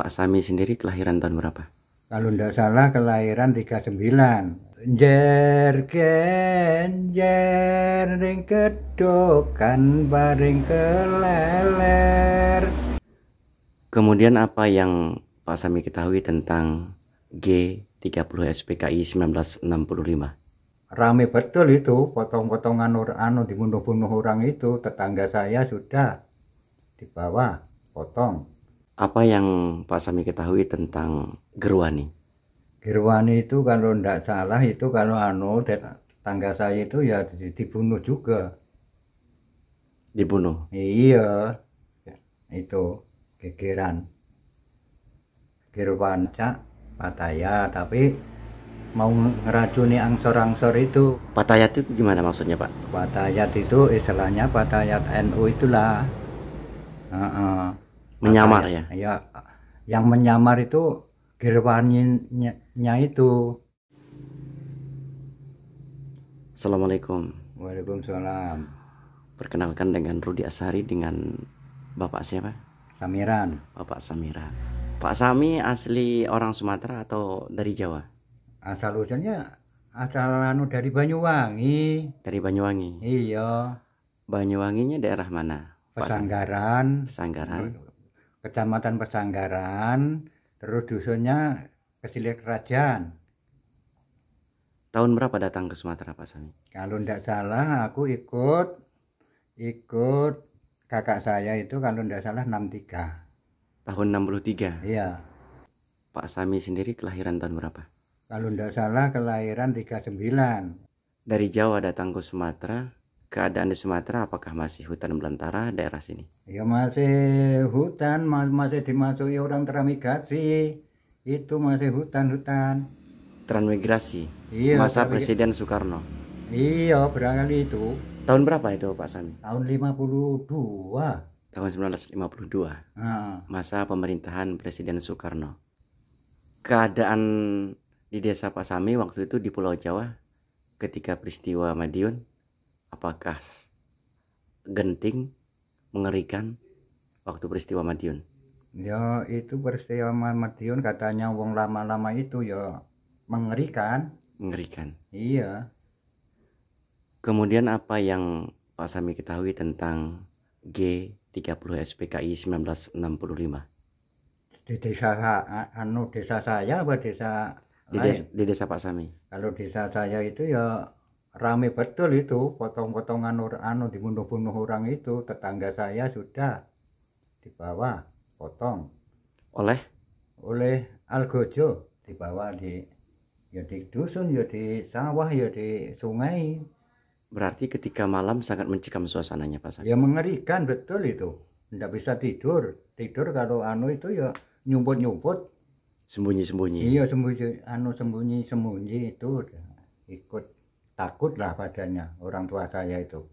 Pak Sami sendiri kelahiran tahun berapa? Kalau tidak salah kelahiran 39. Jer jer ring kedokan baring keleler. Kemudian apa yang Pak Sami ketahui tentang G30 SPKI 1965? Rame betul itu potong-potongan anu dibunuh-bunuh orang itu tetangga saya sudah dibawa potong apa yang Pak Sami ketahui tentang Gerwani? Gerwani itu kalau tidak salah itu kalau anu tangga saya itu ya dibunuh juga. Dibunuh? Iya, itu gegeran. Gerwanca Pataya tapi mau ngeracuni angsor-angsor itu. Patayat itu gimana maksudnya Pak? Patayat itu istilahnya Patayat NU itulah. Uh -uh menyamar ya, ya yang menyamar itu gerwaninya itu Assalamualaikum Waalaikumsalam perkenalkan dengan Rudi Asari dengan Bapak siapa Samiran Bapak Samiran Pak Sami asli orang Sumatera atau dari Jawa asal usulnya asal anu dari Banyuwangi dari Banyuwangi iya Banyuwanginya daerah mana Pesanggaran Pesanggaran Kecamatan Pesanggaran, terus dusunnya Kesilir Kerajaan. Tahun berapa datang ke Sumatera Pak Sami? Kalau tidak salah aku ikut ikut kakak saya itu kalau tidak salah 63. Tahun 63? Iya. Pak Sami sendiri kelahiran tahun berapa? Kalau tidak salah kelahiran 39. Dari Jawa datang ke Sumatera keadaan di Sumatera apakah masih hutan belantara daerah sini? Ya masih hutan, masih dimasuki orang transmigrasi. Itu masih hutan-hutan. Transmigrasi. Iya, masa tapi... Presiden Soekarno. Iya, berangkat itu. Tahun berapa itu Pak Sami? Tahun 52. Tahun 1952. Nah. Masa pemerintahan Presiden Soekarno. Keadaan di desa Pak Sami waktu itu di Pulau Jawa ketika peristiwa Madiun apakah genting mengerikan waktu peristiwa Madiun? Ya itu peristiwa Madiun katanya wong lama-lama itu ya mengerikan. Mengerikan. Iya. Kemudian apa yang Pak Sami ketahui tentang G30 SPKI 1965? Di desa anu desa saya apa desa di desa, di desa Pak Sami. Kalau desa saya itu ya rame betul itu potong-potongan orang anu dibunuh-bunuh orang itu tetangga saya sudah dibawa potong oleh oleh algojo dibawa di ya di dusun ya di sawah ya di sungai berarti ketika malam sangat mencekam suasananya pak Sakti. ya mengerikan betul itu tidak bisa tidur tidur kalau anu itu ya nyumput nyumput sembunyi sembunyi iya sembunyi anu sembunyi sembunyi itu ikut takutlah padanya orang tua saya itu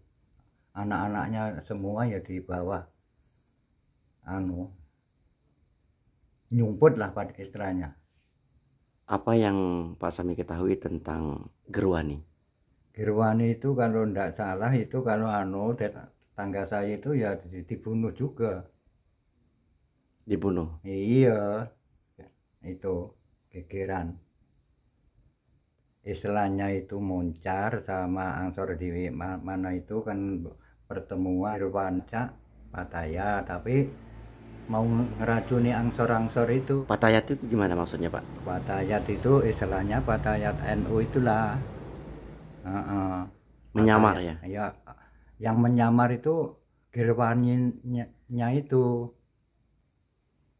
anak-anaknya semua ya di bawah anu nyumputlah pada istilahnya apa yang Pak Sami ketahui tentang Gerwani Gerwani itu kalau tidak salah itu kalau anu tetangga saya itu ya dibunuh juga dibunuh iya itu kekeran istilahnya itu muncar sama angsor di mana itu kan pertemuan Irwanca Pataya tapi mau ngeracuni angsor-angsor itu Patayat itu gimana maksudnya Pak? Patayat itu istilahnya Patayat NU itulah uh -uh. menyamar ya? ya yang menyamar itu Girwaninya itu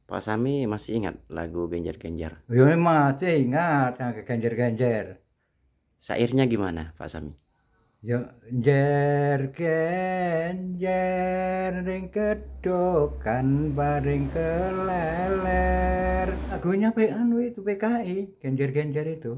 Pak Sami masih ingat lagu Genjer Genjer? Ya masih ingat nah, Genjer Genjer Sairnya gimana Pak Sami? Ya jerken jering kedokan baring keleler. Lagunya PAN itu PKI, genjer-genjer itu.